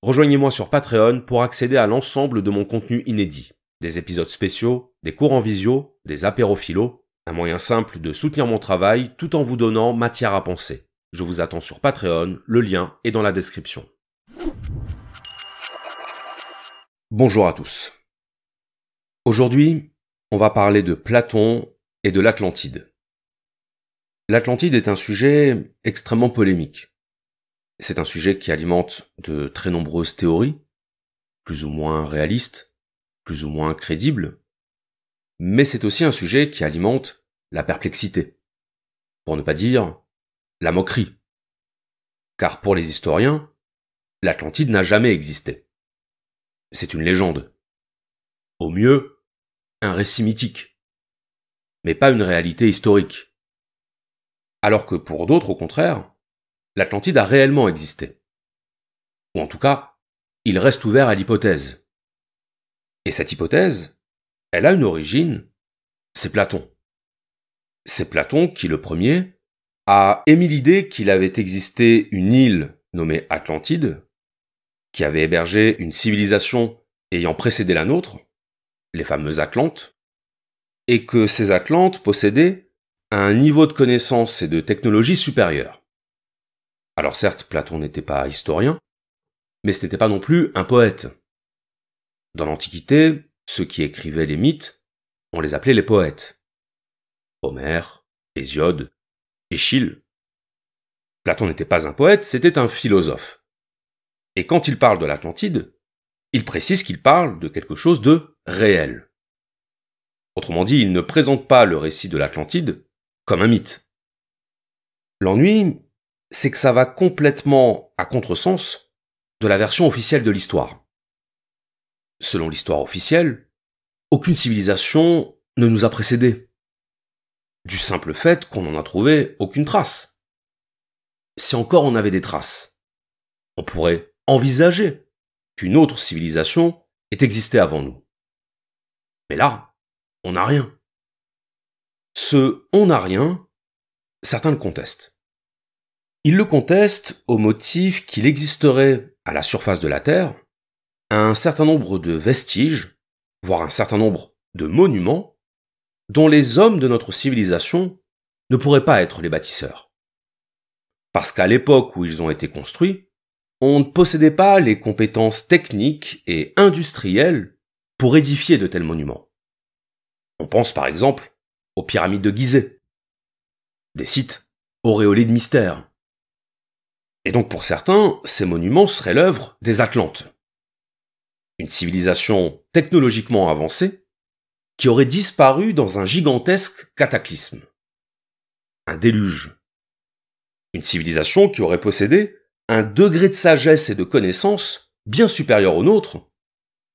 Rejoignez-moi sur Patreon pour accéder à l'ensemble de mon contenu inédit. Des épisodes spéciaux, des cours en visio, des apérophilos, un moyen simple de soutenir mon travail tout en vous donnant matière à penser. Je vous attends sur Patreon, le lien est dans la description. Bonjour à tous. Aujourd'hui, on va parler de Platon et de l'Atlantide. L'Atlantide est un sujet extrêmement polémique. C'est un sujet qui alimente de très nombreuses théories, plus ou moins réalistes, plus ou moins crédibles, mais c'est aussi un sujet qui alimente la perplexité, pour ne pas dire la moquerie. Car pour les historiens, l'Atlantide n'a jamais existé. C'est une légende. Au mieux, un récit mythique, mais pas une réalité historique. Alors que pour d'autres, au contraire, l'Atlantide a réellement existé. Ou en tout cas, il reste ouvert à l'hypothèse. Et cette hypothèse, elle a une origine, c'est Platon. C'est Platon qui, le premier, a émis l'idée qu'il avait existé une île nommée Atlantide, qui avait hébergé une civilisation ayant précédé la nôtre, les fameux Atlantes, et que ces Atlantes possédaient un niveau de connaissance et de technologie supérieur. Alors certes, Platon n'était pas historien, mais ce n'était pas non plus un poète. Dans l'Antiquité, ceux qui écrivaient les mythes, on les appelait les poètes. Homère, Hésiode, Échille. Platon n'était pas un poète, c'était un philosophe. Et quand il parle de l'Atlantide, il précise qu'il parle de quelque chose de réel. Autrement dit, il ne présente pas le récit de l'Atlantide comme un mythe. L'ennui, c'est que ça va complètement à contresens de la version officielle de l'histoire. Selon l'histoire officielle, aucune civilisation ne nous a précédés. Du simple fait qu'on n'en a trouvé aucune trace. Si encore on avait des traces, on pourrait envisager qu'une autre civilisation ait existé avant nous. Mais là, on n'a rien. Ce on n'a rien, certains le contestent. Il le conteste au motif qu'il existerait à la surface de la Terre un certain nombre de vestiges, voire un certain nombre de monuments, dont les hommes de notre civilisation ne pourraient pas être les bâtisseurs. Parce qu'à l'époque où ils ont été construits, on ne possédait pas les compétences techniques et industrielles pour édifier de tels monuments. On pense par exemple aux pyramides de Gizeh, des sites auréolés de mystère, et donc pour certains, ces monuments seraient l'œuvre des Atlantes, une civilisation technologiquement avancée qui aurait disparu dans un gigantesque cataclysme, un déluge, une civilisation qui aurait possédé un degré de sagesse et de connaissance bien supérieur au nôtre,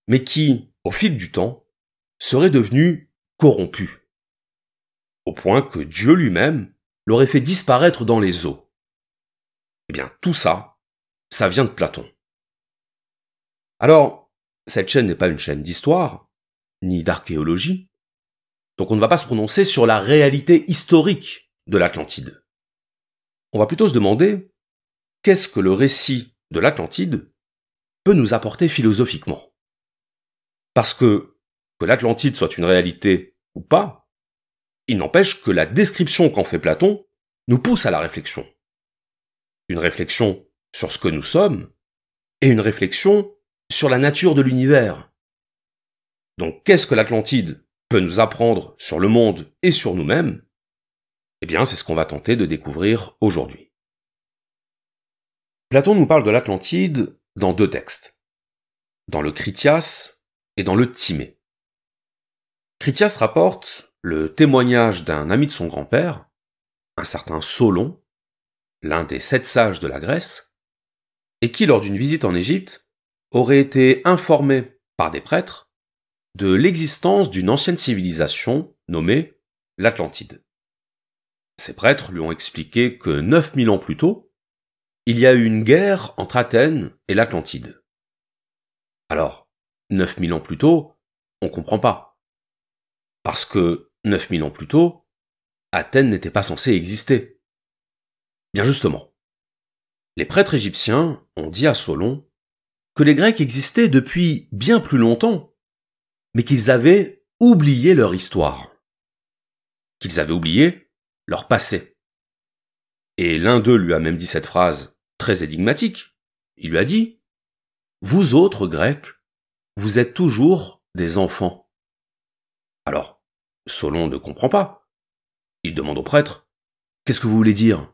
mais qui, au fil du temps, serait devenue corrompue, au point que Dieu lui-même l'aurait fait disparaître dans les eaux. Eh bien, tout ça, ça vient de Platon. Alors, cette chaîne n'est pas une chaîne d'histoire, ni d'archéologie, donc on ne va pas se prononcer sur la réalité historique de l'Atlantide. On va plutôt se demander qu'est-ce que le récit de l'Atlantide peut nous apporter philosophiquement. Parce que, que l'Atlantide soit une réalité ou pas, il n'empêche que la description qu'en fait Platon nous pousse à la réflexion une réflexion sur ce que nous sommes et une réflexion sur la nature de l'univers. Donc qu'est-ce que l'Atlantide peut nous apprendre sur le monde et sur nous-mêmes Eh bien c'est ce qu'on va tenter de découvrir aujourd'hui. Platon nous parle de l'Atlantide dans deux textes, dans le Critias et dans le Timée. Critias rapporte le témoignage d'un ami de son grand-père, un certain Solon, l'un des sept sages de la Grèce, et qui, lors d'une visite en Égypte, aurait été informé par des prêtres de l'existence d'une ancienne civilisation nommée l'Atlantide. Ces prêtres lui ont expliqué que 9000 ans plus tôt, il y a eu une guerre entre Athènes et l'Atlantide. Alors, 9000 ans plus tôt, on comprend pas. Parce que 9000 ans plus tôt, Athènes n'était pas censée exister. Bien justement, les prêtres égyptiens ont dit à Solon que les Grecs existaient depuis bien plus longtemps, mais qu'ils avaient oublié leur histoire, qu'ils avaient oublié leur passé. Et l'un d'eux lui a même dit cette phrase très énigmatique. Il lui a dit, Vous autres Grecs, vous êtes toujours des enfants. Alors, Solon ne comprend pas. Il demande au prêtre, Qu'est-ce que vous voulez dire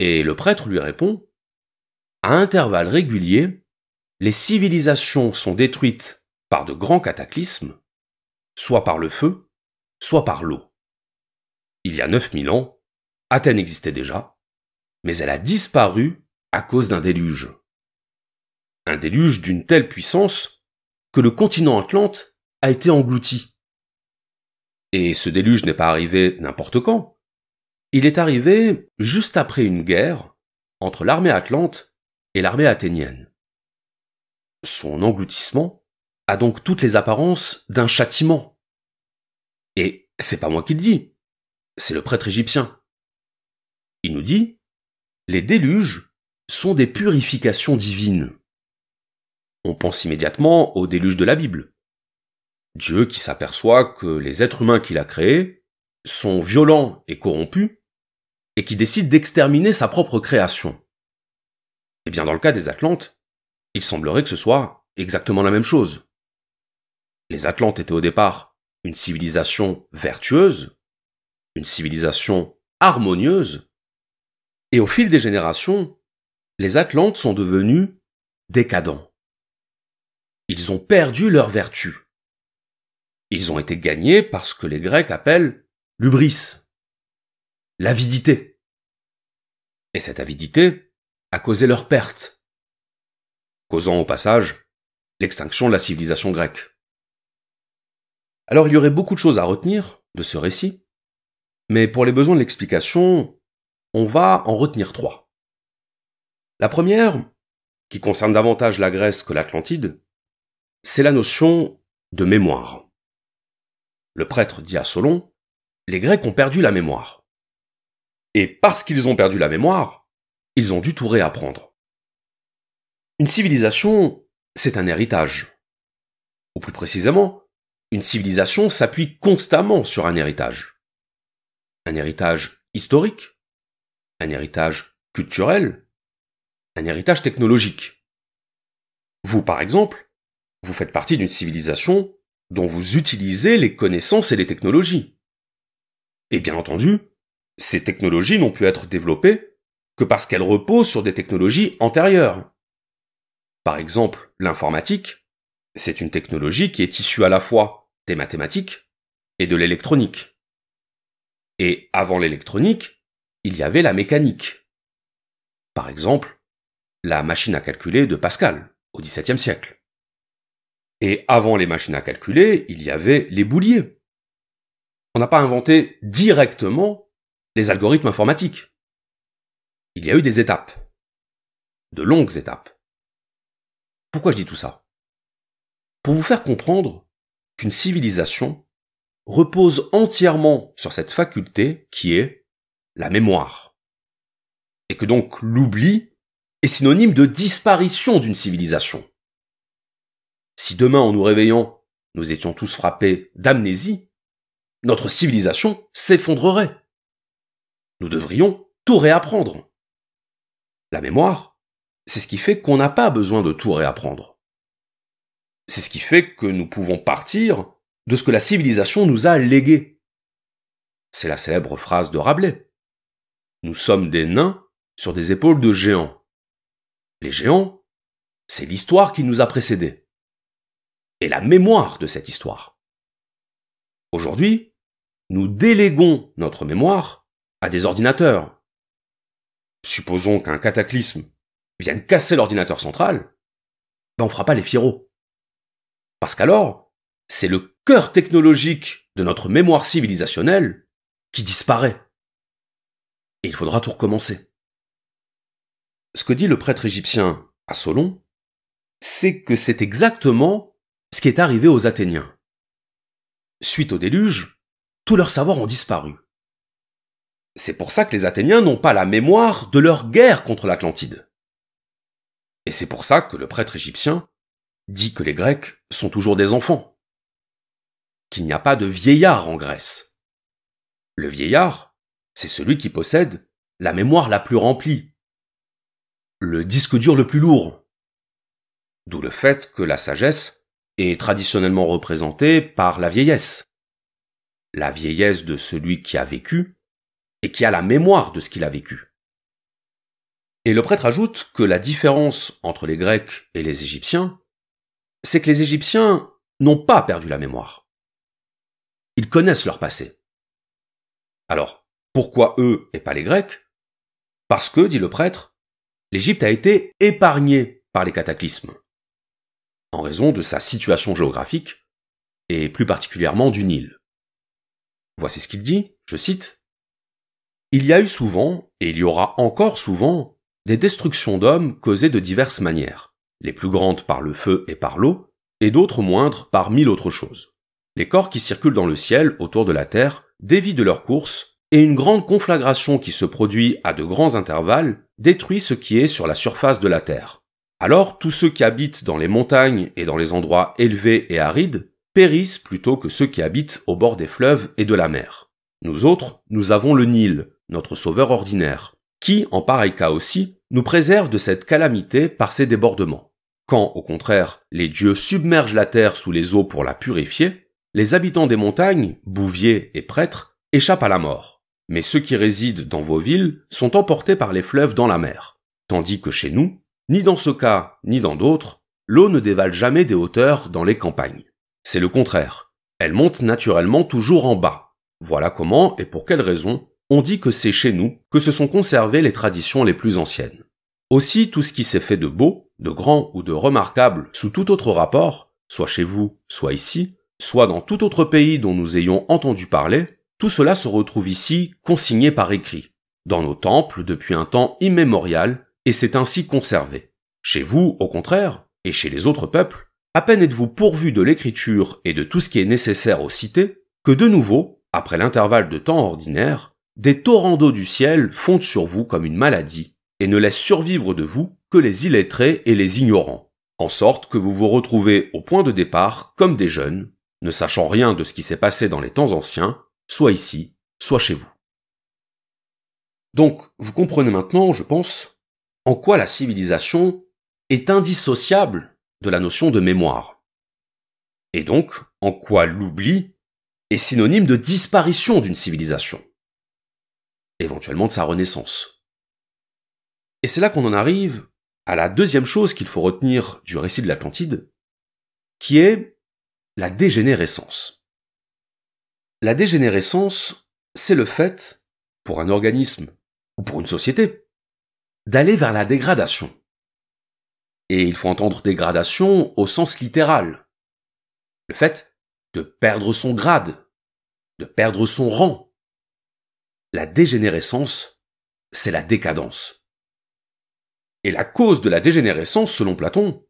et le prêtre lui répond, à intervalles réguliers, les civilisations sont détruites par de grands cataclysmes, soit par le feu, soit par l'eau. Il y a 9000 ans, Athènes existait déjà, mais elle a disparu à cause d'un déluge. Un déluge d'une telle puissance que le continent Atlante a été englouti. Et ce déluge n'est pas arrivé n'importe quand. Il est arrivé juste après une guerre entre l'armée atlante et l'armée athénienne. Son engloutissement a donc toutes les apparences d'un châtiment. Et c'est pas moi qui le dis, c'est le prêtre égyptien. Il nous dit, les déluges sont des purifications divines. On pense immédiatement au déluge de la Bible. Dieu qui s'aperçoit que les êtres humains qu'il a créés sont violents et corrompus, et qui décide d'exterminer sa propre création. Eh bien, dans le cas des Atlantes, il semblerait que ce soit exactement la même chose. Les Atlantes étaient au départ une civilisation vertueuse, une civilisation harmonieuse, et au fil des générations, les Atlantes sont devenus décadents. Ils ont perdu leur vertu. Ils ont été gagnés par ce que les Grecs appellent lubris, l'avidité et cette avidité a causé leur perte, causant au passage l'extinction de la civilisation grecque. Alors il y aurait beaucoup de choses à retenir de ce récit, mais pour les besoins de l'explication, on va en retenir trois. La première, qui concerne davantage la Grèce que l'Atlantide, c'est la notion de mémoire. Le prêtre dit à Solon, les Grecs ont perdu la mémoire. Et parce qu'ils ont perdu la mémoire, ils ont dû tout réapprendre. Une civilisation, c'est un héritage. Ou plus précisément, une civilisation s'appuie constamment sur un héritage. Un héritage historique, un héritage culturel, un héritage technologique. Vous, par exemple, vous faites partie d'une civilisation dont vous utilisez les connaissances et les technologies. Et bien entendu, ces technologies n'ont pu être développées que parce qu'elles reposent sur des technologies antérieures. Par exemple, l'informatique, c'est une technologie qui est issue à la fois des mathématiques et de l'électronique. Et avant l'électronique, il y avait la mécanique. Par exemple, la machine à calculer de Pascal au XVIIe siècle. Et avant les machines à calculer, il y avait les bouliers. On n'a pas inventé directement les algorithmes informatiques. Il y a eu des étapes. De longues étapes. Pourquoi je dis tout ça Pour vous faire comprendre qu'une civilisation repose entièrement sur cette faculté qui est la mémoire. Et que donc l'oubli est synonyme de disparition d'une civilisation. Si demain en nous réveillant, nous étions tous frappés d'amnésie, notre civilisation s'effondrerait nous devrions tout réapprendre. La mémoire, c'est ce qui fait qu'on n'a pas besoin de tout réapprendre. C'est ce qui fait que nous pouvons partir de ce que la civilisation nous a légué. C'est la célèbre phrase de Rabelais. Nous sommes des nains sur des épaules de géants. Les géants, c'est l'histoire qui nous a précédés. Et la mémoire de cette histoire. Aujourd'hui, nous déléguons notre mémoire à des ordinateurs. Supposons qu'un cataclysme vienne casser l'ordinateur central, ben on fera pas les firo. Parce qu'alors, c'est le cœur technologique de notre mémoire civilisationnelle qui disparaît. Et il faudra tout recommencer. Ce que dit le prêtre égyptien à Solon, c'est que c'est exactement ce qui est arrivé aux Athéniens. Suite au déluge, tous leurs savoirs ont disparu. C'est pour ça que les Athéniens n'ont pas la mémoire de leur guerre contre l'Atlantide. Et c'est pour ça que le prêtre égyptien dit que les Grecs sont toujours des enfants, qu'il n'y a pas de vieillard en Grèce. Le vieillard, c'est celui qui possède la mémoire la plus remplie, le disque dur le plus lourd. D'où le fait que la sagesse est traditionnellement représentée par la vieillesse. La vieillesse de celui qui a vécu et qui a la mémoire de ce qu'il a vécu. Et le prêtre ajoute que la différence entre les Grecs et les Égyptiens, c'est que les Égyptiens n'ont pas perdu la mémoire. Ils connaissent leur passé. Alors, pourquoi eux et pas les Grecs Parce que, dit le prêtre, l'Égypte a été épargnée par les cataclysmes, en raison de sa situation géographique, et plus particulièrement du Nil. Voici ce qu'il dit, je cite. Il y a eu souvent, et il y aura encore souvent, des destructions d'hommes causées de diverses manières, les plus grandes par le feu et par l'eau, et d'autres moindres par mille autres choses. Les corps qui circulent dans le ciel autour de la Terre dévient de leur course, et une grande conflagration qui se produit à de grands intervalles détruit ce qui est sur la surface de la Terre. Alors tous ceux qui habitent dans les montagnes et dans les endroits élevés et arides périssent plutôt que ceux qui habitent au bord des fleuves et de la mer. Nous autres, nous avons le Nil, notre Sauveur ordinaire, qui, en pareil cas aussi, nous préserve de cette calamité par ses débordements. Quand, au contraire, les dieux submergent la terre sous les eaux pour la purifier, les habitants des montagnes, bouviers et prêtres, échappent à la mort. Mais ceux qui résident dans vos villes sont emportés par les fleuves dans la mer. Tandis que chez nous, ni dans ce cas, ni dans d'autres, l'eau ne dévale jamais des hauteurs dans les campagnes. C'est le contraire. Elle monte naturellement toujours en bas. Voilà comment et pour quelles raisons on dit que c'est chez nous que se sont conservées les traditions les plus anciennes. Aussi, tout ce qui s'est fait de beau, de grand ou de remarquable sous tout autre rapport, soit chez vous, soit ici, soit dans tout autre pays dont nous ayons entendu parler, tout cela se retrouve ici consigné par écrit, dans nos temples depuis un temps immémorial, et c'est ainsi conservé. Chez vous, au contraire, et chez les autres peuples, à peine êtes-vous pourvu de l'écriture et de tout ce qui est nécessaire aux cités, que de nouveau, après l'intervalle de temps ordinaire, des torrents d'eau du ciel fondent sur vous comme une maladie et ne laissent survivre de vous que les illettrés et les ignorants, en sorte que vous vous retrouvez au point de départ comme des jeunes, ne sachant rien de ce qui s'est passé dans les temps anciens, soit ici, soit chez vous. Donc, vous comprenez maintenant, je pense, en quoi la civilisation est indissociable de la notion de mémoire. Et donc, en quoi l'oubli est synonyme de disparition d'une civilisation éventuellement de sa renaissance. Et c'est là qu'on en arrive à la deuxième chose qu'il faut retenir du récit de l'Atlantide, qui est la dégénérescence. La dégénérescence, c'est le fait, pour un organisme ou pour une société, d'aller vers la dégradation. Et il faut entendre dégradation au sens littéral. Le fait de perdre son grade, de perdre son rang, la dégénérescence, c'est la décadence. Et la cause de la dégénérescence, selon Platon,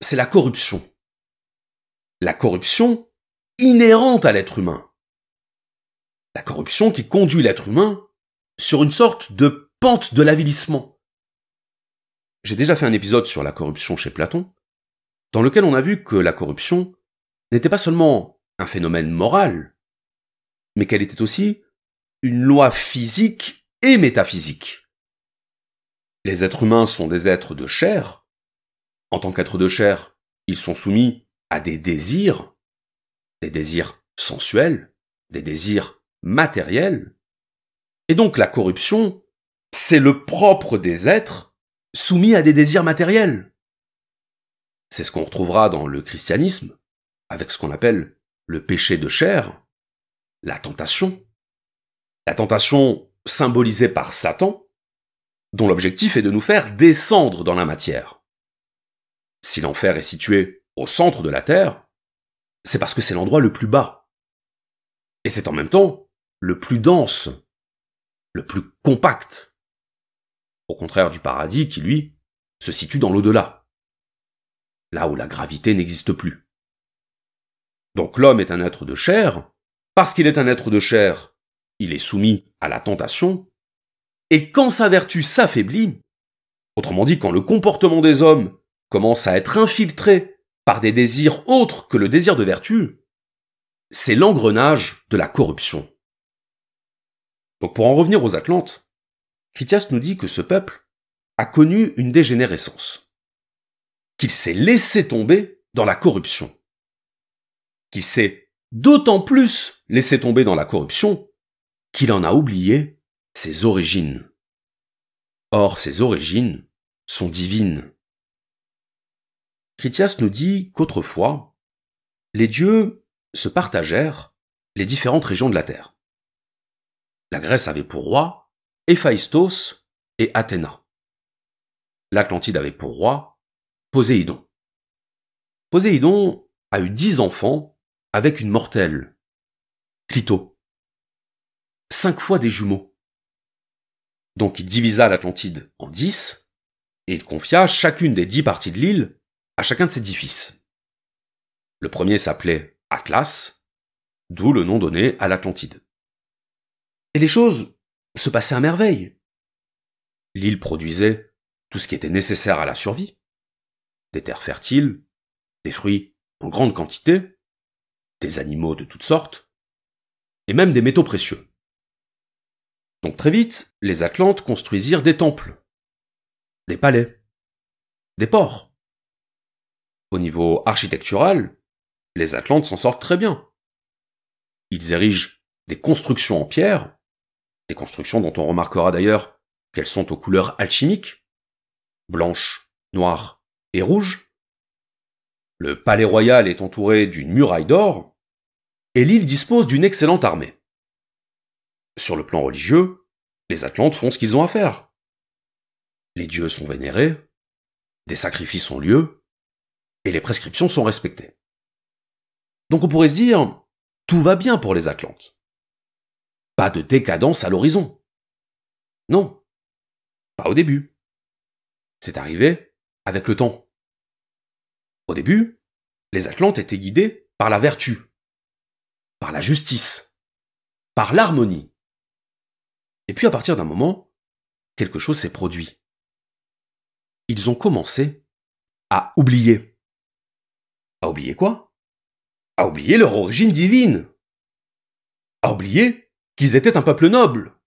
c'est la corruption. La corruption inhérente à l'être humain. La corruption qui conduit l'être humain sur une sorte de pente de l'avilissement. J'ai déjà fait un épisode sur la corruption chez Platon, dans lequel on a vu que la corruption n'était pas seulement un phénomène moral, mais qu'elle était aussi une loi physique et métaphysique. Les êtres humains sont des êtres de chair. En tant qu'êtres de chair, ils sont soumis à des désirs, des désirs sensuels, des désirs matériels. Et donc la corruption, c'est le propre des êtres soumis à des désirs matériels. C'est ce qu'on retrouvera dans le christianisme, avec ce qu'on appelle le péché de chair, la tentation, la tentation symbolisée par Satan, dont l'objectif est de nous faire descendre dans la matière. Si l'enfer est situé au centre de la Terre, c'est parce que c'est l'endroit le plus bas. Et c'est en même temps le plus dense, le plus compact. Au contraire du paradis qui, lui, se situe dans l'au-delà. Là où la gravité n'existe plus. Donc l'homme est un être de chair, parce qu'il est un être de chair, il est soumis à la tentation, et quand sa vertu s'affaiblit, autrement dit quand le comportement des hommes commence à être infiltré par des désirs autres que le désir de vertu, c'est l'engrenage de la corruption. Donc pour en revenir aux Atlantes, Critias nous dit que ce peuple a connu une dégénérescence, qu'il s'est laissé tomber dans la corruption, qu'il s'est d'autant plus laissé tomber dans la corruption qu'il en a oublié ses origines. Or, ses origines sont divines. Critias nous dit qu'autrefois, les dieux se partagèrent les différentes régions de la Terre. La Grèce avait pour roi Héphaïstos et Athéna. L'Atlantide avait pour roi Poséidon. Poséidon a eu dix enfants avec une mortelle, Clito cinq fois des jumeaux. Donc il divisa l'Atlantide en dix, et il confia chacune des dix parties de l'île à chacun de ses dix fils. Le premier s'appelait Atlas, d'où le nom donné à l'Atlantide. Et les choses se passaient à merveille. L'île produisait tout ce qui était nécessaire à la survie, des terres fertiles, des fruits en grande quantité, des animaux de toutes sortes, et même des métaux précieux. Donc très vite, les Atlantes construisirent des temples, des palais, des ports. Au niveau architectural, les Atlantes s'en sortent très bien. Ils érigent des constructions en pierre, des constructions dont on remarquera d'ailleurs qu'elles sont aux couleurs alchimiques, blanches, noires et rouges. Le palais royal est entouré d'une muraille d'or, et l'île dispose d'une excellente armée. Sur le plan religieux, les Atlantes font ce qu'ils ont à faire. Les dieux sont vénérés, des sacrifices ont lieu, et les prescriptions sont respectées. Donc on pourrait se dire, tout va bien pour les Atlantes. Pas de décadence à l'horizon. Non. Pas au début. C'est arrivé avec le temps. Au début, les Atlantes étaient guidés par la vertu, par la justice, par l'harmonie. Et puis à partir d'un moment, quelque chose s'est produit. Ils ont commencé à oublier. À oublier quoi À oublier leur origine divine. À oublier qu'ils étaient un peuple noble.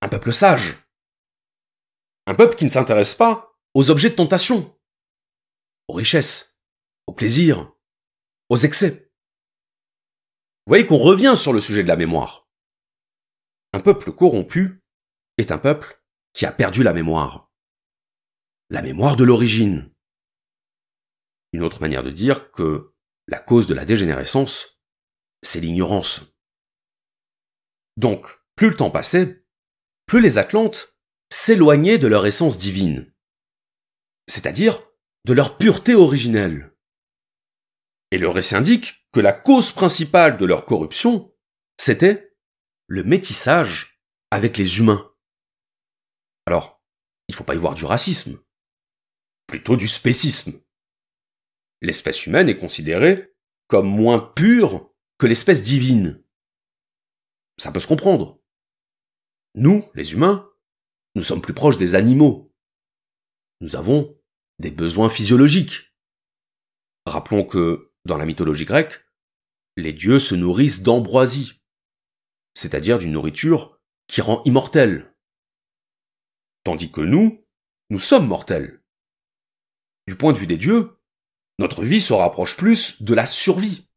Un peuple sage. Un peuple qui ne s'intéresse pas aux objets de tentation, aux richesses, aux plaisirs, aux excès. Vous voyez qu'on revient sur le sujet de la mémoire. Un peuple corrompu est un peuple qui a perdu la mémoire. La mémoire de l'origine. Une autre manière de dire que la cause de la dégénérescence, c'est l'ignorance. Donc, plus le temps passait, plus les Atlantes s'éloignaient de leur essence divine, c'est-à-dire de leur pureté originelle. Et le récit indique que la cause principale de leur corruption, c'était le métissage avec les humains. Alors, il faut pas y voir du racisme, plutôt du spécisme. L'espèce humaine est considérée comme moins pure que l'espèce divine. Ça peut se comprendre. Nous, les humains, nous sommes plus proches des animaux. Nous avons des besoins physiologiques. Rappelons que, dans la mythologie grecque, les dieux se nourrissent d'ambroisie, c'est-à-dire d'une nourriture qui rend immortel. Tandis que nous, nous sommes mortels. Du point de vue des dieux, notre vie se rapproche plus de la survie.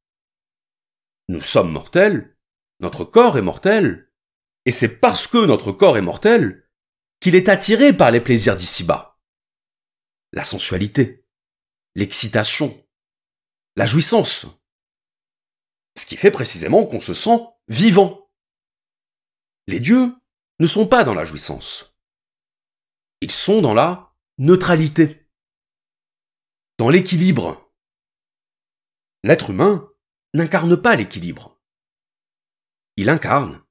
Nous sommes mortels, notre corps est mortel, et c'est parce que notre corps est mortel qu'il est attiré par les plaisirs d'ici-bas. La sensualité, l'excitation, la jouissance. Ce qui fait précisément qu'on se sent vivant les dieux ne sont pas dans la jouissance. Ils sont dans la neutralité, dans l'équilibre. L'être humain n'incarne pas l'équilibre. Il incarne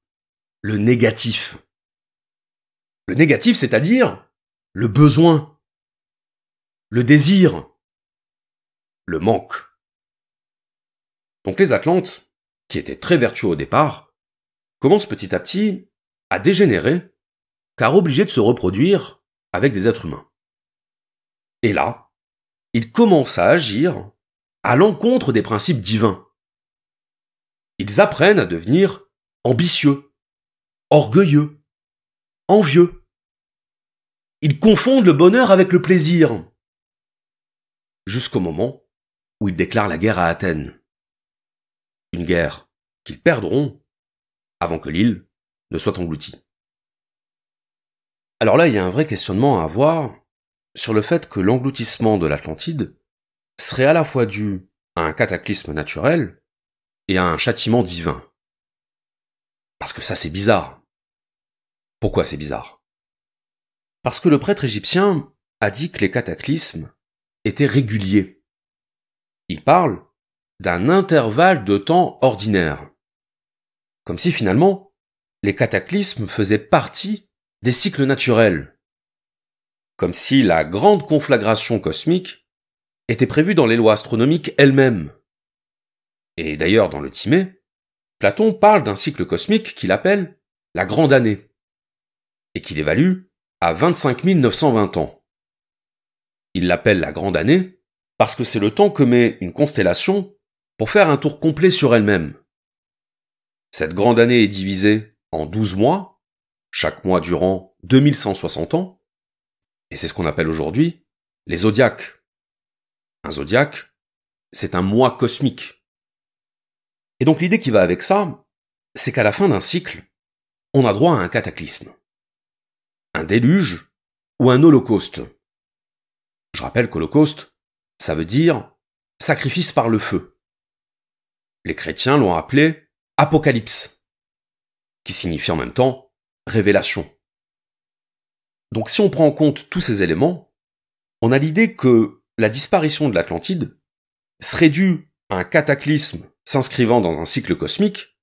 le négatif. Le négatif, c'est-à-dire le besoin, le désir, le manque. Donc les Atlantes, qui étaient très vertueux au départ, commence petit à petit à dégénérer, car obligé de se reproduire avec des êtres humains. Et là, ils commencent à agir à l'encontre des principes divins. Ils apprennent à devenir ambitieux, orgueilleux, envieux. Ils confondent le bonheur avec le plaisir. Jusqu'au moment où ils déclarent la guerre à Athènes. Une guerre qu'ils perdront avant que l'île ne soit engloutie. Alors là, il y a un vrai questionnement à avoir sur le fait que l'engloutissement de l'Atlantide serait à la fois dû à un cataclysme naturel et à un châtiment divin. Parce que ça c'est bizarre. Pourquoi c'est bizarre Parce que le prêtre égyptien a dit que les cataclysmes étaient réguliers. Il parle d'un intervalle de temps ordinaire. Comme si finalement, les cataclysmes faisaient partie des cycles naturels. Comme si la grande conflagration cosmique était prévue dans les lois astronomiques elles-mêmes. Et d'ailleurs, dans le Timée, Platon parle d'un cycle cosmique qu'il appelle la Grande Année, et qu'il évalue à 25 920 ans. Il l'appelle la Grande Année parce que c'est le temps que met une constellation pour faire un tour complet sur elle-même. Cette grande année est divisée en 12 mois, chaque mois durant 2160 ans, et c'est ce qu'on appelle aujourd'hui les zodiaques. Un zodiaque, c'est un mois cosmique. Et donc l'idée qui va avec ça, c'est qu'à la fin d'un cycle, on a droit à un cataclysme, un déluge ou un holocauste. Je rappelle qu'holocauste, ça veut dire sacrifice par le feu. Les chrétiens l'ont appelé Apocalypse, qui signifie en même temps révélation. Donc si on prend en compte tous ces éléments, on a l'idée que la disparition de l'Atlantide serait due à un cataclysme s'inscrivant dans un cycle cosmique,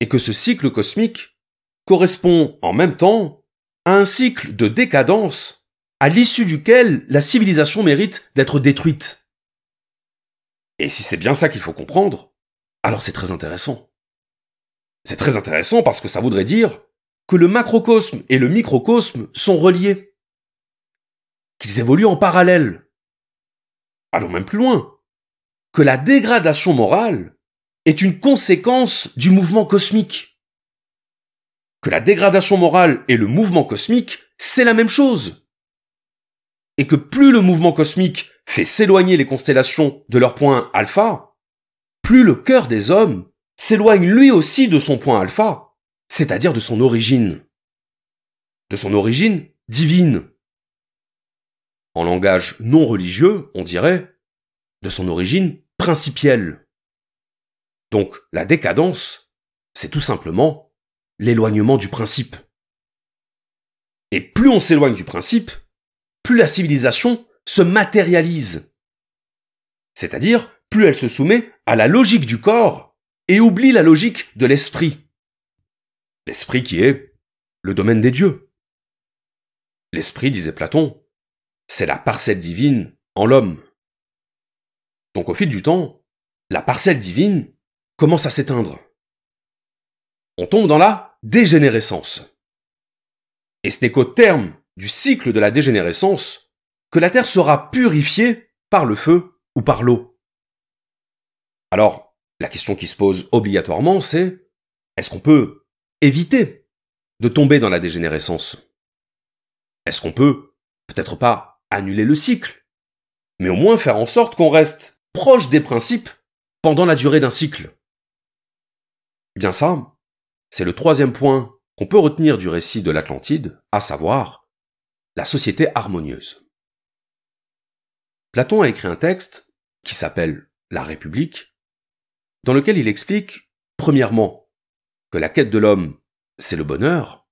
et que ce cycle cosmique correspond en même temps à un cycle de décadence à l'issue duquel la civilisation mérite d'être détruite. Et si c'est bien ça qu'il faut comprendre, alors c'est très intéressant. C'est très intéressant parce que ça voudrait dire que le macrocosme et le microcosme sont reliés, qu'ils évoluent en parallèle. Allons même plus loin, que la dégradation morale est une conséquence du mouvement cosmique, que la dégradation morale et le mouvement cosmique, c'est la même chose, et que plus le mouvement cosmique fait s'éloigner les constellations de leur point alpha, plus le cœur des hommes s'éloigne lui aussi de son point alpha, c'est-à-dire de son origine. De son origine divine. En langage non religieux, on dirait de son origine principielle. Donc la décadence, c'est tout simplement l'éloignement du principe. Et plus on s'éloigne du principe, plus la civilisation se matérialise. C'est-à-dire, plus elle se soumet à la logique du corps et oublie la logique de l'esprit. L'esprit qui est le domaine des dieux. L'esprit, disait Platon, c'est la parcelle divine en l'homme. Donc au fil du temps, la parcelle divine commence à s'éteindre. On tombe dans la dégénérescence. Et ce n'est qu'au terme du cycle de la dégénérescence que la Terre sera purifiée par le feu ou par l'eau. Alors, la question qui se pose obligatoirement, c'est est-ce qu'on peut éviter de tomber dans la dégénérescence Est-ce qu'on peut, peut-être pas, annuler le cycle, mais au moins faire en sorte qu'on reste proche des principes pendant la durée d'un cycle eh Bien ça, c'est le troisième point qu'on peut retenir du récit de l'Atlantide, à savoir la société harmonieuse. Platon a écrit un texte qui s'appelle La République, dans lequel il explique, premièrement, que la quête de l'homme, c'est le bonheur,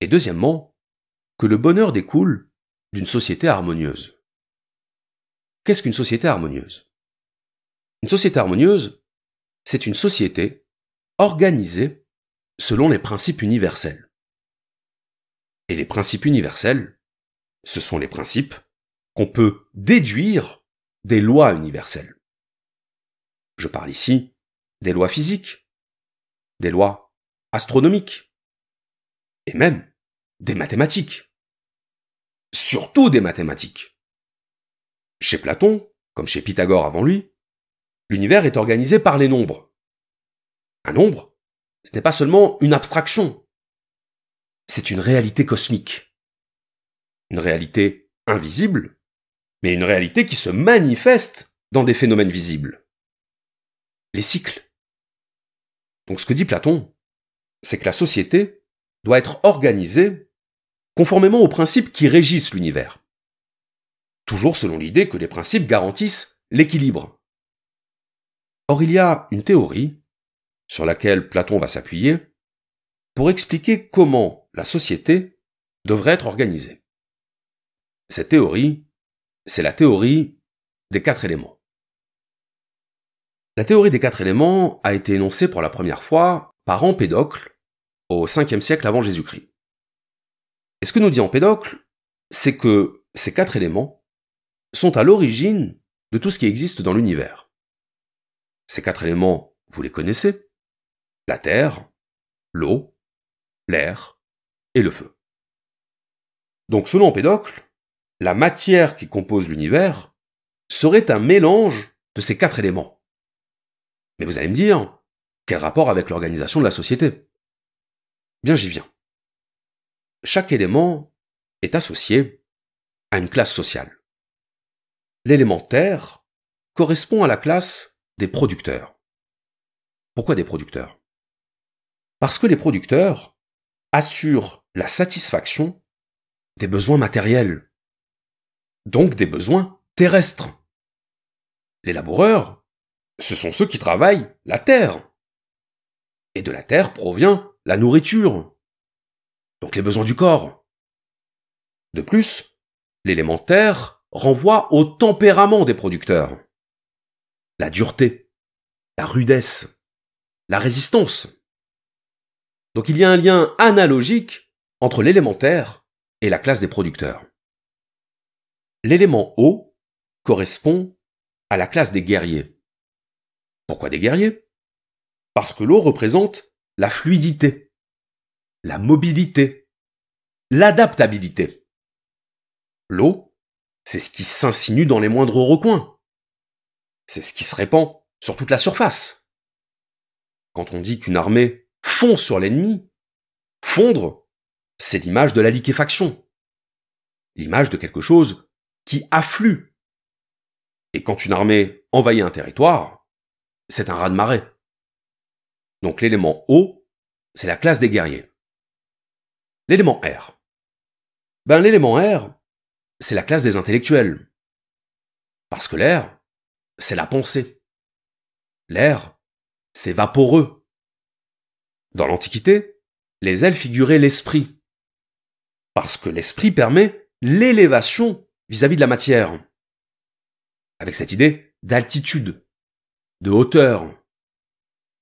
et deuxièmement, que le bonheur découle d'une société harmonieuse. Qu'est-ce qu'une société harmonieuse Une société harmonieuse, c'est une société organisée selon les principes universels. Et les principes universels, ce sont les principes qu'on peut déduire des lois universelles. Je parle ici des lois physiques, des lois astronomiques, et même des mathématiques. Surtout des mathématiques. Chez Platon, comme chez Pythagore avant lui, l'univers est organisé par les nombres. Un nombre, ce n'est pas seulement une abstraction, c'est une réalité cosmique. Une réalité invisible, mais une réalité qui se manifeste dans des phénomènes visibles les cycles. Donc ce que dit Platon, c'est que la société doit être organisée conformément aux principes qui régissent l'univers. Toujours selon l'idée que les principes garantissent l'équilibre. Or il y a une théorie sur laquelle Platon va s'appuyer pour expliquer comment la société devrait être organisée. Cette théorie, c'est la théorie des quatre éléments. La théorie des quatre éléments a été énoncée pour la première fois par Empédocle au 5e siècle avant Jésus-Christ. Et ce que nous dit Empédocle, c'est que ces quatre éléments sont à l'origine de tout ce qui existe dans l'univers. Ces quatre éléments, vous les connaissez la terre, l'eau, l'air et le feu. Donc selon Empédocle, la matière qui compose l'univers serait un mélange de ces quatre éléments. Mais vous allez me dire, quel rapport avec l'organisation de la société Bien, j'y viens. Chaque élément est associé à une classe sociale. L'élémentaire correspond à la classe des producteurs. Pourquoi des producteurs Parce que les producteurs assurent la satisfaction des besoins matériels, donc des besoins terrestres. Les laboureurs ce sont ceux qui travaillent la terre. Et de la terre provient la nourriture, donc les besoins du corps. De plus, l'élémentaire renvoie au tempérament des producteurs. La dureté, la rudesse, la résistance. Donc il y a un lien analogique entre l'élémentaire et la classe des producteurs. L'élément eau correspond à la classe des guerriers. Pourquoi des guerriers Parce que l'eau représente la fluidité, la mobilité, l'adaptabilité. L'eau, c'est ce qui s'insinue dans les moindres recoins. C'est ce qui se répand sur toute la surface. Quand on dit qu'une armée fond sur l'ennemi, fondre, c'est l'image de la liquéfaction. L'image de quelque chose qui afflue. Et quand une armée envahit un territoire, c'est un rat de marée. Donc l'élément O, c'est la classe des guerriers. L'élément R. Ben l'élément R, c'est la classe des intellectuels. Parce que l'air, c'est la pensée. L'air, c'est vaporeux. Dans l'Antiquité, les ailes figuraient l'esprit. Parce que l'esprit permet l'élévation vis-à-vis de la matière. Avec cette idée d'altitude de hauteur.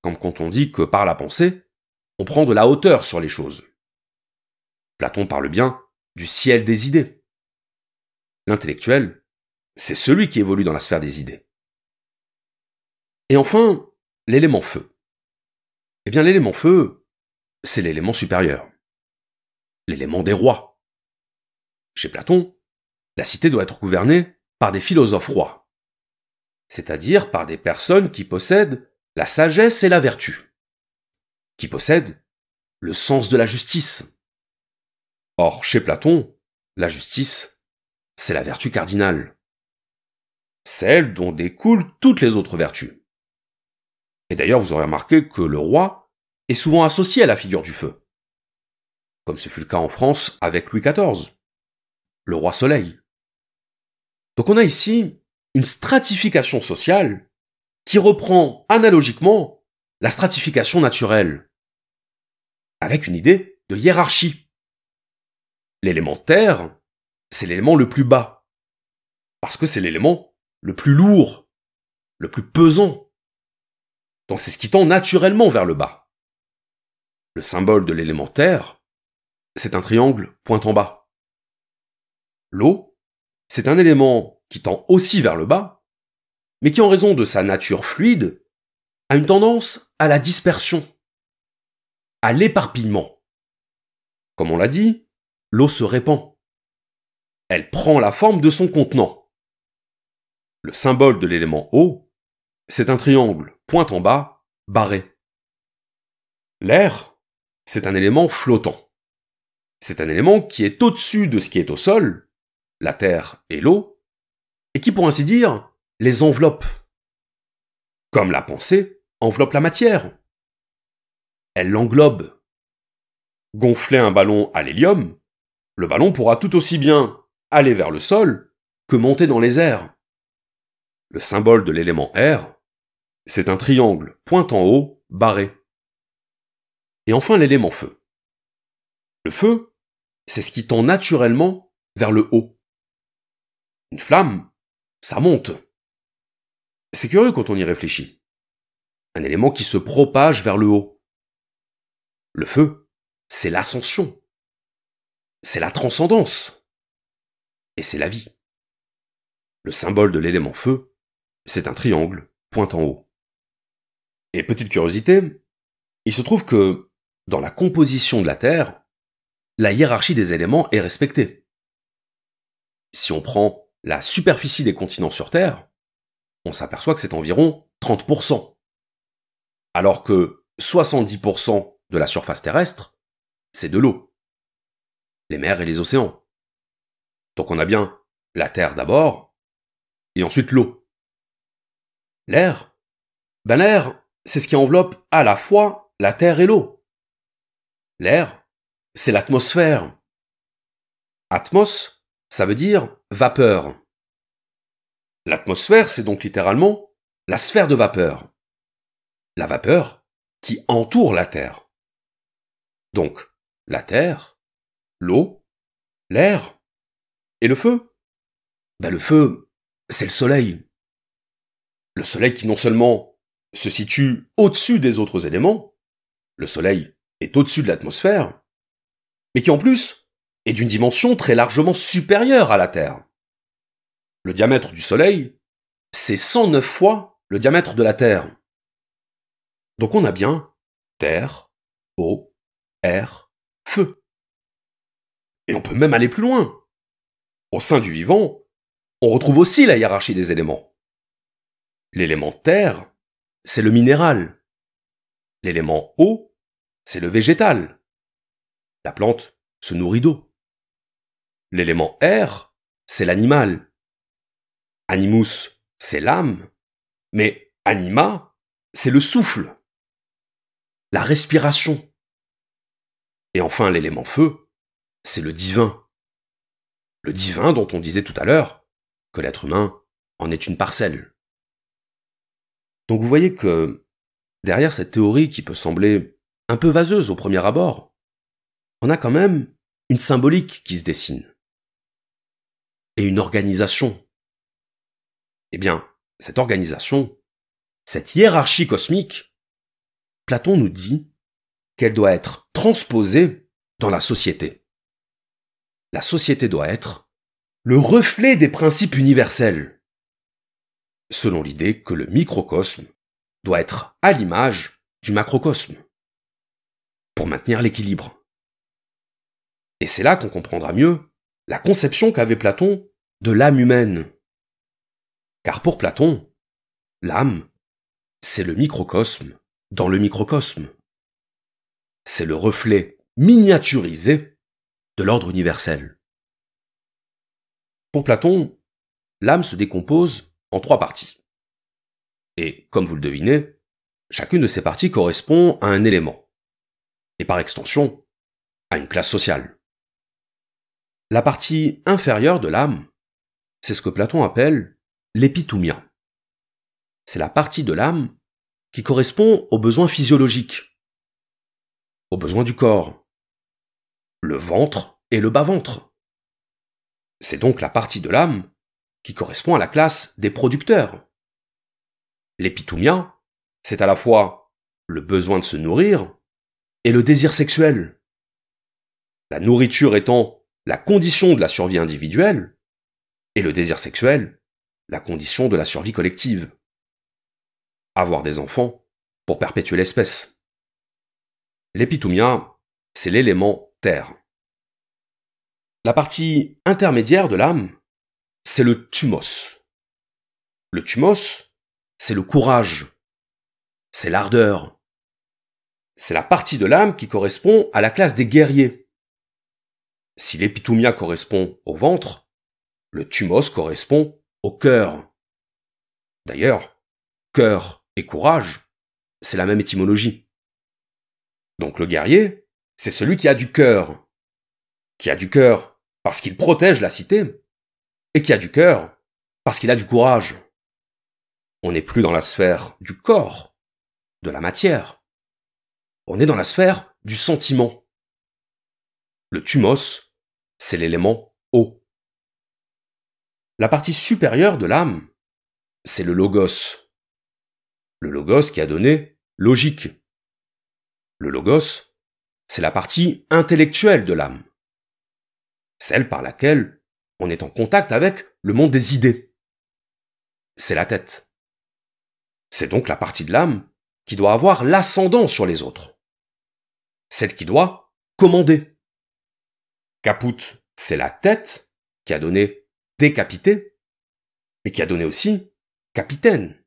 Comme quand on dit que par la pensée, on prend de la hauteur sur les choses. Platon parle bien du ciel des idées. L'intellectuel, c'est celui qui évolue dans la sphère des idées. Et enfin, l'élément feu. Eh bien, l'élément feu, c'est l'élément supérieur. L'élément des rois. Chez Platon, la cité doit être gouvernée par des philosophes rois c'est-à-dire par des personnes qui possèdent la sagesse et la vertu, qui possèdent le sens de la justice. Or, chez Platon, la justice, c'est la vertu cardinale, celle dont découlent toutes les autres vertus. Et d'ailleurs, vous aurez remarqué que le roi est souvent associé à la figure du feu, comme ce fut le cas en France avec Louis XIV, le roi Soleil. Donc on a ici une stratification sociale qui reprend analogiquement la stratification naturelle, avec une idée de hiérarchie. l'élémentaire c'est l'élément le plus bas, parce que c'est l'élément le plus lourd, le plus pesant. Donc c'est ce qui tend naturellement vers le bas. Le symbole de l'élémentaire c'est un triangle pointant en bas. L'eau, c'est un élément qui tend aussi vers le bas, mais qui en raison de sa nature fluide, a une tendance à la dispersion, à l'éparpillement. Comme on l'a dit, l'eau se répand. Elle prend la forme de son contenant. Le symbole de l'élément eau, c'est un triangle point en bas, barré. L'air, c'est un élément flottant. C'est un élément qui est au-dessus de ce qui est au sol, la terre et l'eau, et qui, pour ainsi dire, les enveloppe. Comme la pensée enveloppe la matière. Elle l'englobe. Gonfler un ballon à l'hélium, le ballon pourra tout aussi bien aller vers le sol que monter dans les airs. Le symbole de l'élément air, c'est un triangle point en haut, barré. Et enfin l'élément feu. Le feu, c'est ce qui tend naturellement vers le haut. Une flamme, ça monte. C'est curieux quand on y réfléchit. Un élément qui se propage vers le haut. Le feu, c'est l'ascension. C'est la transcendance. Et c'est la vie. Le symbole de l'élément feu, c'est un triangle en haut. Et petite curiosité, il se trouve que, dans la composition de la Terre, la hiérarchie des éléments est respectée. Si on prend la superficie des continents sur Terre, on s'aperçoit que c'est environ 30%. Alors que 70% de la surface terrestre, c'est de l'eau. Les mers et les océans. Donc on a bien la Terre d'abord, et ensuite l'eau. L'air Ben l'air, c'est ce qui enveloppe à la fois la Terre et l'eau. L'air, c'est l'atmosphère. Atmos, ça veut dire vapeur. L'atmosphère, c'est donc littéralement la sphère de vapeur. La vapeur qui entoure la Terre. Donc, la Terre, l'eau, l'air et le feu. Bah, le feu, c'est le soleil. Le soleil qui non seulement se situe au-dessus des autres éléments, le soleil est au-dessus de l'atmosphère, mais qui en plus et d'une dimension très largement supérieure à la Terre. Le diamètre du Soleil, c'est 109 fois le diamètre de la Terre. Donc on a bien Terre, eau, air, feu. Et on peut même aller plus loin. Au sein du vivant, on retrouve aussi la hiérarchie des éléments. L'élément terre, c'est le minéral. L'élément eau, c'est le végétal. La plante se nourrit d'eau. L'élément air, c'est l'animal. Animus, c'est l'âme. Mais anima, c'est le souffle. La respiration. Et enfin, l'élément feu, c'est le divin. Le divin dont on disait tout à l'heure que l'être humain en est une parcelle. Donc vous voyez que derrière cette théorie qui peut sembler un peu vaseuse au premier abord, on a quand même une symbolique qui se dessine et une organisation. Eh bien, cette organisation, cette hiérarchie cosmique, Platon nous dit qu'elle doit être transposée dans la société. La société doit être le reflet des principes universels, selon l'idée que le microcosme doit être à l'image du macrocosme, pour maintenir l'équilibre. Et c'est là qu'on comprendra mieux la conception qu'avait Platon de l'âme humaine. Car pour Platon, l'âme, c'est le microcosme dans le microcosme. C'est le reflet miniaturisé de l'ordre universel. Pour Platon, l'âme se décompose en trois parties. Et, comme vous le devinez, chacune de ces parties correspond à un élément, et par extension, à une classe sociale la partie inférieure de l'âme, c'est ce que Platon appelle l'épitoumia. C'est la partie de l'âme qui correspond aux besoins physiologiques, aux besoins du corps, le ventre et le bas-ventre. C'est donc la partie de l'âme qui correspond à la classe des producteurs. L'épitoumia, c'est à la fois le besoin de se nourrir et le désir sexuel. La nourriture étant la condition de la survie individuelle et le désir sexuel, la condition de la survie collective. Avoir des enfants pour perpétuer l'espèce. L'épitoumia, c'est l'élément terre. La partie intermédiaire de l'âme, c'est le thumos. Le thumos, c'est le courage, c'est l'ardeur. C'est la partie de l'âme qui correspond à la classe des guerriers, si l'épitoumia correspond au ventre, le thumos correspond au cœur. D'ailleurs, cœur et courage, c'est la même étymologie. Donc le guerrier, c'est celui qui a du cœur. Qui a du cœur parce qu'il protège la cité, et qui a du cœur parce qu'il a du courage. On n'est plus dans la sphère du corps, de la matière. On est dans la sphère du sentiment. Le thumos c'est l'élément eau. La partie supérieure de l'âme, c'est le logos. Le logos qui a donné logique. Le logos, c'est la partie intellectuelle de l'âme. Celle par laquelle on est en contact avec le monde des idées. C'est la tête. C'est donc la partie de l'âme qui doit avoir l'ascendant sur les autres. Celle qui doit commander. Caput, c'est la tête qui a donné décapité mais qui a donné aussi capitaine,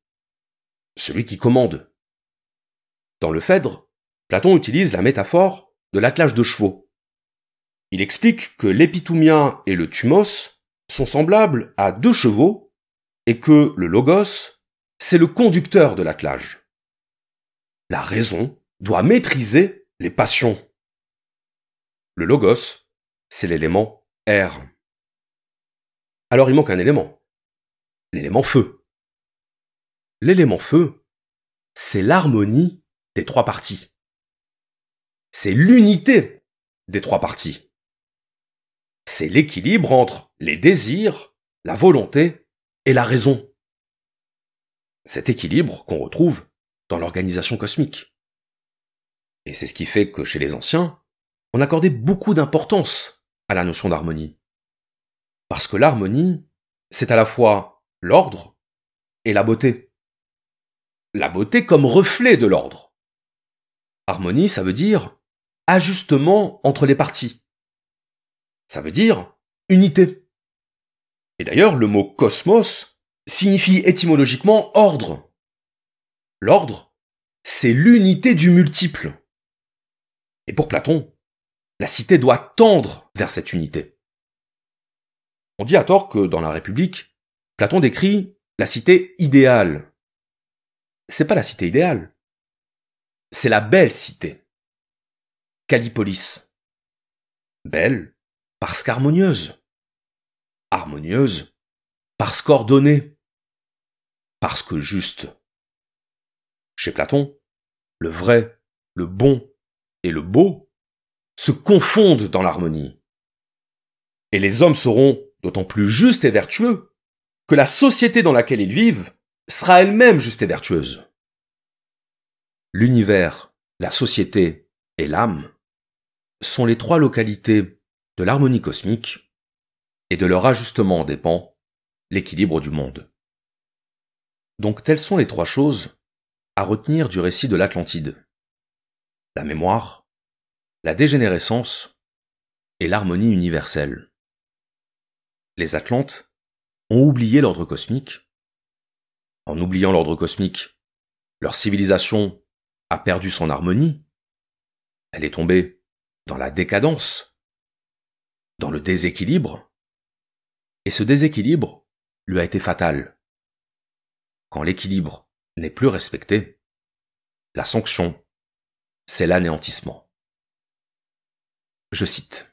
celui qui commande. Dans le Phèdre, Platon utilise la métaphore de l'attelage de chevaux. Il explique que l'épitoumien et le thumos sont semblables à deux chevaux et que le logos, c'est le conducteur de l'attelage. La raison doit maîtriser les passions. Le logos c'est l'élément air. Alors il manque un élément. L'élément feu. L'élément feu, c'est l'harmonie des trois parties. C'est l'unité des trois parties. C'est l'équilibre entre les désirs, la volonté et la raison. Cet équilibre qu'on retrouve dans l'organisation cosmique. Et c'est ce qui fait que chez les anciens, on accordait beaucoup d'importance à la notion d'harmonie. Parce que l'harmonie, c'est à la fois l'ordre et la beauté. La beauté comme reflet de l'ordre. Harmonie, ça veut dire ajustement entre les parties. Ça veut dire unité. Et d'ailleurs, le mot cosmos signifie étymologiquement ordre. L'ordre, c'est l'unité du multiple. Et pour Platon, la cité doit tendre vers cette unité. On dit à tort que dans la République, Platon décrit la cité idéale. C'est pas la cité idéale. C'est la belle cité. Callipolis. Belle parce qu'harmonieuse. Harmonieuse parce qu'ordonnée. Parce que juste. Chez Platon, le vrai, le bon et le beau se confondent dans l'harmonie. Et les hommes seront d'autant plus justes et vertueux que la société dans laquelle ils vivent sera elle-même juste et vertueuse. L'univers, la société et l'âme sont les trois localités de l'harmonie cosmique et de leur ajustement dépend l'équilibre du monde. Donc telles sont les trois choses à retenir du récit de l'Atlantide. La mémoire, la dégénérescence et l'harmonie universelle. Les Atlantes ont oublié l'ordre cosmique. En oubliant l'ordre cosmique, leur civilisation a perdu son harmonie. Elle est tombée dans la décadence, dans le déséquilibre. Et ce déséquilibre lui a été fatal. Quand l'équilibre n'est plus respecté, la sanction, c'est l'anéantissement. Je cite.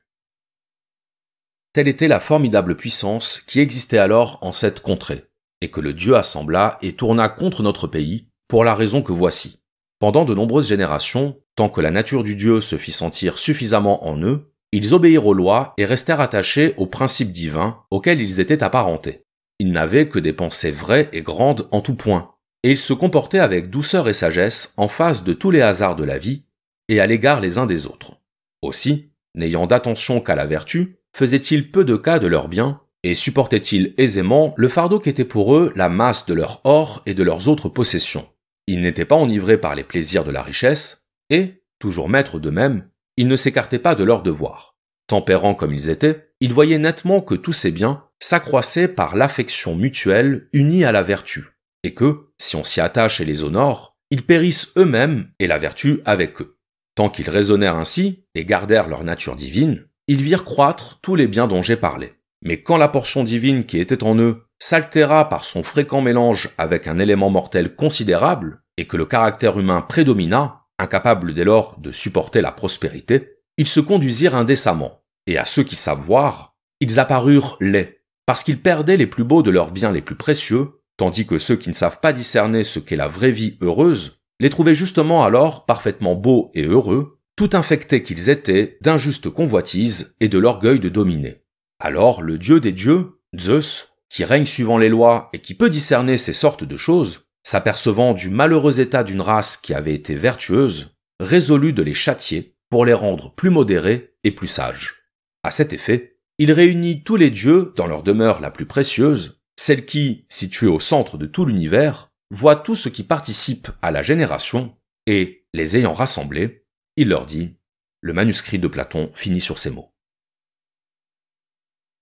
Telle était la formidable puissance qui existait alors en cette contrée, et que le Dieu assembla et tourna contre notre pays, pour la raison que voici. Pendant de nombreuses générations, tant que la nature du Dieu se fit sentir suffisamment en eux, ils obéirent aux lois et restèrent attachés aux principes divins auxquels ils étaient apparentés. Ils n'avaient que des pensées vraies et grandes en tout point, et ils se comportaient avec douceur et sagesse en face de tous les hasards de la vie et à l'égard les uns des autres. Aussi, n'ayant d'attention qu'à la vertu, faisaient-ils peu de cas de leurs biens, et supportaient-ils aisément le fardeau qu'était pour eux la masse de leur or et de leurs autres possessions. Ils n'étaient pas enivrés par les plaisirs de la richesse, et, toujours maîtres d'eux-mêmes, ils ne s'écartaient pas de leurs devoirs. Tempérants comme ils étaient, ils voyaient nettement que tous ces biens s'accroissaient par l'affection mutuelle unie à la vertu, et que, si on s'y attache et les honore, ils périssent eux-mêmes et la vertu avec eux. Tant qu'ils raisonnèrent ainsi, et gardèrent leur nature divine, ils virent croître tous les biens dont j'ai parlé. Mais quand la portion divine qui était en eux s'altéra par son fréquent mélange avec un élément mortel considérable, et que le caractère humain prédomina, incapable dès lors de supporter la prospérité, ils se conduisirent indécemment, et à ceux qui savent voir, ils apparurent laids, parce qu'ils perdaient les plus beaux de leurs biens les plus précieux, tandis que ceux qui ne savent pas discerner ce qu'est la vraie vie heureuse les trouvaient justement alors parfaitement beaux et heureux, tout infectés qu'ils étaient d'injustes convoitises et de l'orgueil de dominer. Alors le dieu des dieux, Zeus, qui règne suivant les lois et qui peut discerner ces sortes de choses, s'apercevant du malheureux état d'une race qui avait été vertueuse, résolut de les châtier pour les rendre plus modérés et plus sages. À cet effet, il réunit tous les dieux dans leur demeure la plus précieuse, celle qui, située au centre de tout l'univers, voit tout ce qui participe à la génération et, les ayant rassemblés, il leur dit Le manuscrit de Platon finit sur ces mots.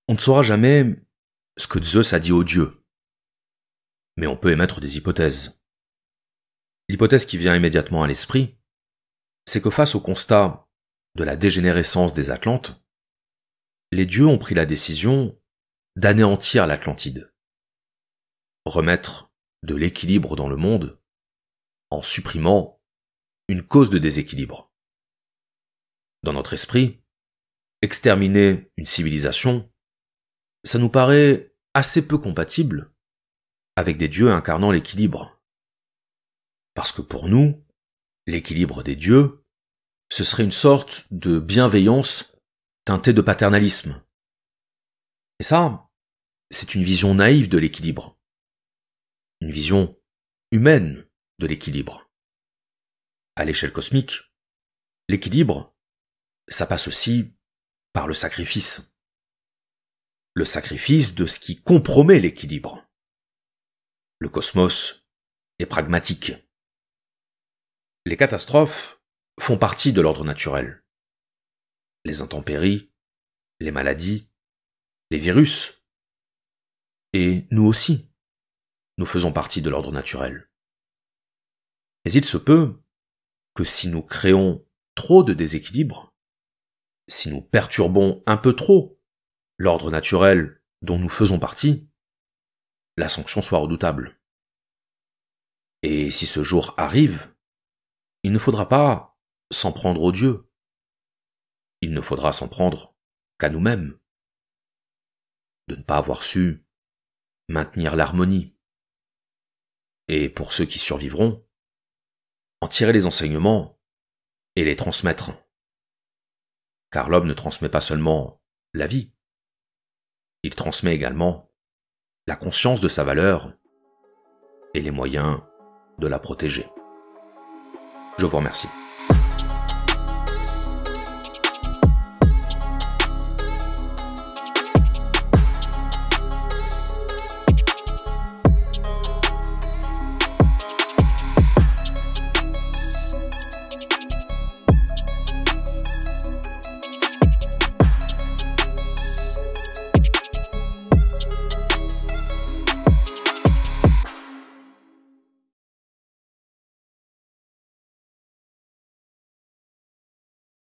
On ne saura jamais ce que Zeus a dit aux dieux, mais on peut émettre des hypothèses. L'hypothèse qui vient immédiatement à l'esprit, c'est que face au constat de la dégénérescence des Atlantes, les dieux ont pris la décision d'anéantir l'Atlantide. Remettre de l'équilibre dans le monde en supprimant une cause de déséquilibre. Dans notre esprit, exterminer une civilisation, ça nous paraît assez peu compatible avec des dieux incarnant l'équilibre. Parce que pour nous, l'équilibre des dieux, ce serait une sorte de bienveillance teintée de paternalisme. Et ça, c'est une vision naïve de l'équilibre une vision humaine de l'équilibre. À l'échelle cosmique, l'équilibre, ça passe aussi par le sacrifice. Le sacrifice de ce qui compromet l'équilibre. Le cosmos est pragmatique. Les catastrophes font partie de l'ordre naturel. Les intempéries, les maladies, les virus. Et nous aussi nous faisons partie de l'ordre naturel. Mais il se peut que si nous créons trop de déséquilibre, si nous perturbons un peu trop l'ordre naturel dont nous faisons partie, la sanction soit redoutable. Et si ce jour arrive, il ne faudra pas s'en prendre aux dieux. Il ne faudra s'en prendre qu'à nous-mêmes. De ne pas avoir su maintenir l'harmonie et pour ceux qui survivront, en tirer les enseignements et les transmettre. Car l'homme ne transmet pas seulement la vie, il transmet également la conscience de sa valeur et les moyens de la protéger. Je vous remercie.